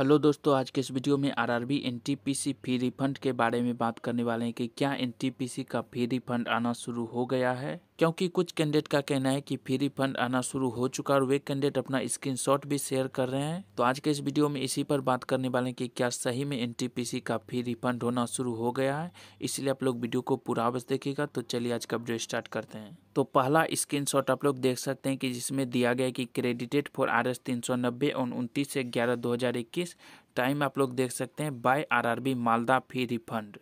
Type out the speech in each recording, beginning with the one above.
hello दोस्तों आज के इस वीडियो में आरआरबी एनटीपीसी फी रिफंड के बारे में बात करने वाले हैं कि क्या एनटीपीसी का फी रिफंड आना शुरू हो गया है क्योंकि कुछ कैंडिडेट का कहना है कि फ्री रिफंड आना शुरू हो चुका है और वे कैंडिडेट अपना स्क्रीनशॉट भी शेयर कर रहे हैं तो आज के इस वीडियो में इसी पर बात करने वाले हैं कि क्या सही में एनटीपीसी का फ्री रिफंड होना शुरू हो गया है इसलिए आप लोग वीडियो को पूरा अवश्य देखिएगा तो चलिए आज का वीडियो स्टार्ट करते हैं तो पहला स्क्रीन आप लोग देख सकते हैं कि जिसमें दिया गया कि क्रेडिटेड फॉर आर एस तीन सौ नब्बे और ग्यारह दो हज़ार इक्कीस टाइम आप लोग देख सकते हैं by RRB Malda fee refund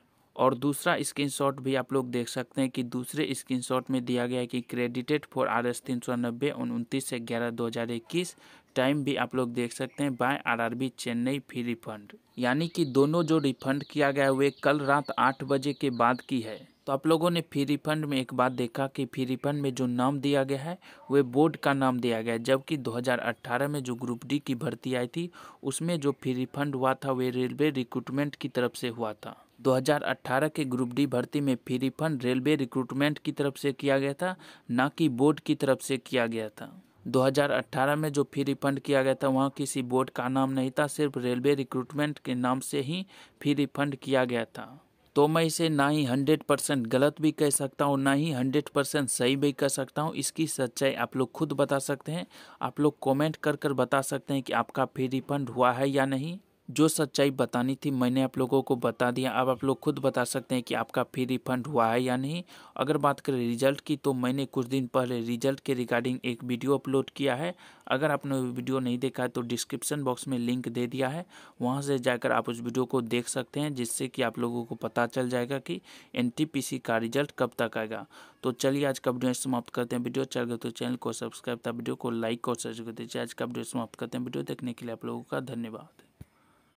और दूसरा स्क्रीनशॉट भी आप लोग देख सकते हैं कि दूसरे स्क्रीनशॉट में दिया गया है कि क्रेडिटेड फॉर आर एस तीन सौ नब्बे उनतीस से ग्यारह दो हज़ार इक्कीस टाइम भी आप लोग देख सकते हैं by RRB Chennai fee refund यानी कि दोनों जो रिफंड किया गया वे कल रात आठ बजे के बाद की है तो आप लोगों ने फी रिफंड में एक बात देखा कि फी रिफंड में जो नाम दिया गया है वे बोर्ड का नाम दिया गया है जबकि 2018 में जो ग्रुप डी की भर्ती आई थी उसमें जो फी रिफंड हुआ था वे रेलवे रिक्रूटमेंट की तरफ से हुआ था 2018 के ग्रुप डी भर्ती में फी रिफ़ंड रेलवे रिक्रूटमेंट की तरफ से किया गया था ना कि बोर्ड की तरफ से किया गया था 2018 में जो फी रिफंड किया गया था वहाँ किसी बोर्ड का नाम नहीं था सिर्फ रेलवे रिक्रूटमेंट के नाम से ही फी रिफंड किया गया था तो मैं इसे ना ही हंड्रेड परसेंट गलत भी कह सकता हूँ ना ही हंड्रेड परसेंट सही भी कह सकता हूँ इसकी सच्चाई आप लोग खुद बता सकते हैं आप लोग कमेंट कर कर बता सकते हैं कि आपका फी रिफंड हुआ है या नहीं जो सच्चाई बतानी थी मैंने आप लोगों को बता दिया अब आप लोग खुद बता सकते हैं कि आपका फी रिफंड हुआ है या नहीं अगर बात करें रिजल्ट की तो मैंने कुछ दिन पहले रिजल्ट के रिगार्डिंग एक वीडियो अपलोड किया है अगर आपने वीडियो नहीं देखा है तो डिस्क्रिप्शन बॉक्स में लिंक दे दिया है वहाँ से जाकर आप उस वीडियो को देख सकते हैं जिससे कि आप लोगों को पता चल जाएगा कि एन का रिजल्ट कब तक आएगा तो चलिए आज का वीडियो समाप्त करते हैं वीडियो चल गए तो चैनल को सब्सक्राइब था वीडियो को लाइक और कर दीजिए आज का वीडियो समाप्त करते हैं वीडियो देखने के लिए आप लोगों का धन्यवाद